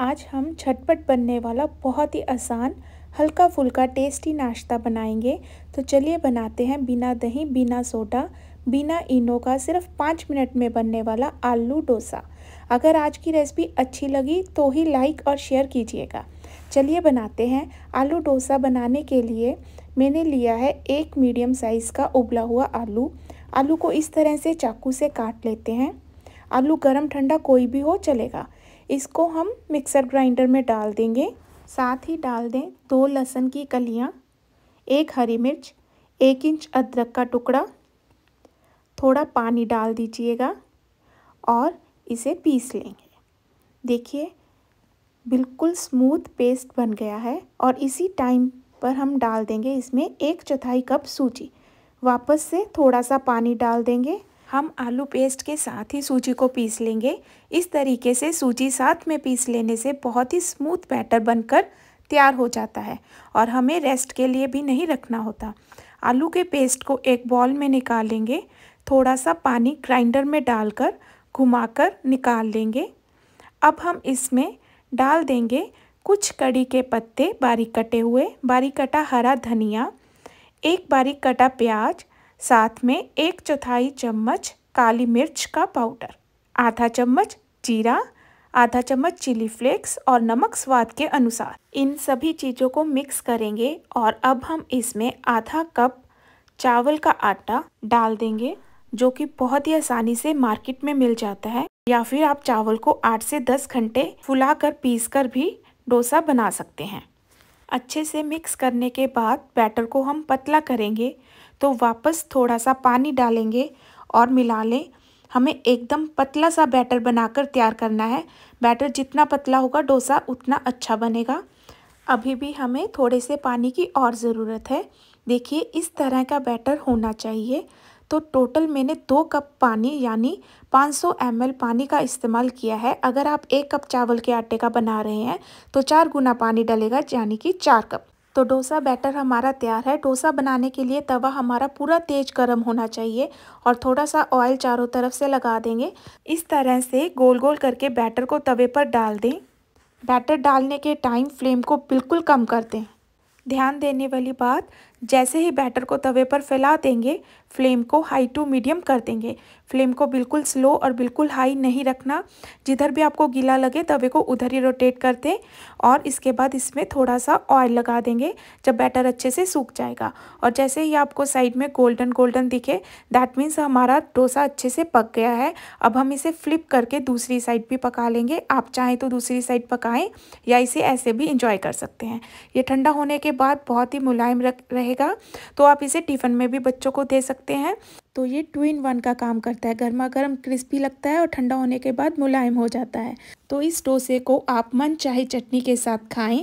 आज हम झटपट बनने वाला बहुत ही आसान हल्का फुल्का टेस्टी नाश्ता बनाएंगे तो चलिए बनाते हैं बिना दही बिना सोडा बिना इनो का सिर्फ पाँच मिनट में बनने वाला आलू डोसा अगर आज की रेसिपी अच्छी लगी तो ही लाइक और शेयर कीजिएगा चलिए बनाते हैं आलू डोसा बनाने के लिए मैंने लिया है एक मीडियम साइज़ का उबला हुआ आलू आलू को इस तरह से चाकू से काट लेते हैं आलू गर्म ठंडा कोई भी हो चलेगा इसको हम मिक्सर ग्राइंडर में डाल देंगे साथ ही डाल दें दो लहसुन की कलियाँ एक हरी मिर्च एक इंच अदरक का टुकड़ा थोड़ा पानी डाल दीजिएगा और इसे पीस लेंगे देखिए बिल्कुल स्मूथ पेस्ट बन गया है और इसी टाइम पर हम डाल देंगे इसमें एक चौथाई कप सूजी वापस से थोड़ा सा पानी डाल देंगे हम आलू पेस्ट के साथ ही सूजी को पीस लेंगे इस तरीके से सूजी साथ में पीस लेने से बहुत ही स्मूथ बैटर बनकर तैयार हो जाता है और हमें रेस्ट के लिए भी नहीं रखना होता आलू के पेस्ट को एक बॉल में निकालेंगे थोड़ा सा पानी ग्राइंडर में डालकर घुमाकर निकाल लेंगे अब हम इसमें डाल देंगे कुछ कड़ी के पत्ते बारीक कटे हुए बारीक कटा हरा धनिया एक बारीक कटा प्याज साथ में एक चौथाई चम्मच काली मिर्च का पाउडर आधा चम्मच जीरा आधा चम्मच चिली फ्लेक्स और नमक स्वाद के अनुसार इन सभी चीज़ों को मिक्स करेंगे और अब हम इसमें आधा कप चावल का आटा डाल देंगे जो कि बहुत ही आसानी से मार्केट में मिल जाता है या फिर आप चावल को आठ से दस घंटे फुला कर पीस कर भी डोसा बना सकते हैं अच्छे से मिक्स करने के बाद बैटर को हम पतला करेंगे तो वापस थोड़ा सा पानी डालेंगे और मिला लें हमें एकदम पतला सा बैटर बनाकर तैयार करना है बैटर जितना पतला होगा डोसा उतना अच्छा बनेगा अभी भी हमें थोड़े से पानी की और ज़रूरत है देखिए इस तरह का बैटर होना चाहिए तो टोटल मैंने दो कप पानी यानी 500 सौ पानी का इस्तेमाल किया है अगर आप एक कप चावल के आटे का बना रहे हैं तो चार गुना पानी डलेगा यानी कि चार कप तो डोसा बैटर हमारा तैयार है डोसा बनाने के लिए तवा हमारा पूरा तेज गर्म होना चाहिए और थोड़ा सा ऑयल चारों तरफ से लगा देंगे इस तरह से गोल गोल करके बैटर को तवे पर डाल दें बैटर डालने के टाइम फ्लेम को बिल्कुल कम कर दें ध्यान देने वाली बात जैसे ही बैटर को तवे पर फैला देंगे फ्लेम को हाई टू मीडियम कर देंगे फ्लेम को बिल्कुल स्लो और बिल्कुल हाई नहीं रखना जिधर भी आपको गीला लगे तवे को उधर ही रोटेट कर दें और इसके बाद इसमें थोड़ा सा ऑयल लगा देंगे जब बैटर अच्छे से सूख जाएगा और जैसे ही आपको साइड में गोल्डन गोल्डन दिखे दैट मीन्स हमारा डोसा अच्छे से पक गया है अब हम इसे फ्लिप करके दूसरी साइड भी पका लेंगे आप चाहें तो दूसरी साइड पकाएँ या इसे ऐसे भी इंजॉय कर सकते हैं ये ठंडा होने के बाद बहुत ही मुलायम रहेगा तो आप इसे टिफ़िन में भी बच्चों को दे सकते सकते हैं तो ये टू इन वन का काम करता है गर्मा गर्म क्रिस्पी लगता है और ठंडा होने के बाद मुलायम हो जाता है तो इस डोसे को आप मन चाहे चटनी के साथ खाएं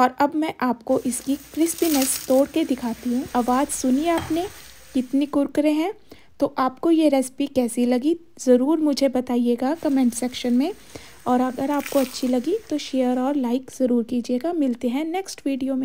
और अब मैं आपको इसकी क्रिस्पीनेस तोड़ के दिखाती हूँ आवाज़ सुनी आपने कितनी कुरकरे हैं तो आपको ये रेसिपी कैसी लगी ज़रूर मुझे बताइएगा कमेंट सेक्शन में और अगर आपको अच्छी लगी तो शेयर और लाइक ज़रूर कीजिएगा मिलते हैं नेक्स्ट वीडियो में